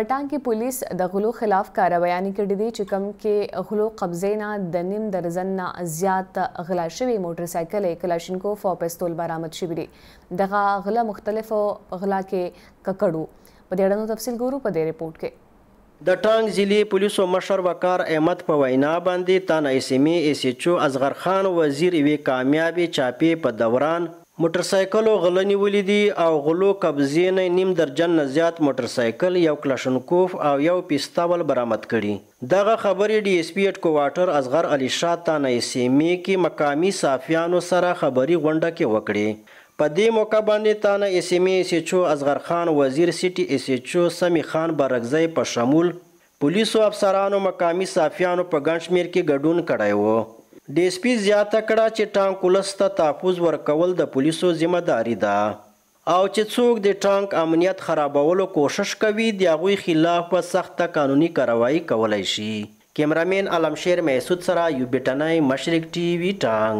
پټان کې پولیس د غلو خلاف کاروایانې کړې دي چې کوم کې غلو قبضې نه د نیم درزن نه زیات غلا شوي موټر سایکل کلاشینکوف او پستول برامد شوي دي دغه غله مختلفو غلا کې ککړو په دې اړه نو تفصیل ګورو په دې رپورت کې د ټانګ ضلع پولیسو مشر وقار احمد په وینا باندې تان ایسمی ایس ایچ او اصغر خان وزیر وی کامیابی چاپی په دوران موټرسایکل غلنی ولیدي او غلو قبضې نه نیم درجن نه زیات موټرسایکل یو کلاشنکوف او یو پیستول برامد کړي دغه خبرې ډي اس پی اټ کوارټر اصغر علي شاه تانه سیمې کې مقامی صافیانو سره خبري غونډه کې وکړي په دې موقع باندې تانه سیمې سچو اصغر خان وزیر سيټي سچو سمي خان برغزي په شمول پولیسو افسرانو مقامی صافیانو په ګنشمیر کې ګډون کړی وو ډیسپی زیاته کړه چې ټانک ولس ته تحفظ ورکول د پولیسو ځمداري ده او چې څوک د ټانک امنیت خرابولو کوشش کوي د هغوی خلاف به سخته قانوني کاروایی کولی شي کیمرامین علمشیر محسود سره یو بیټنی مشرق ټي وي ټانک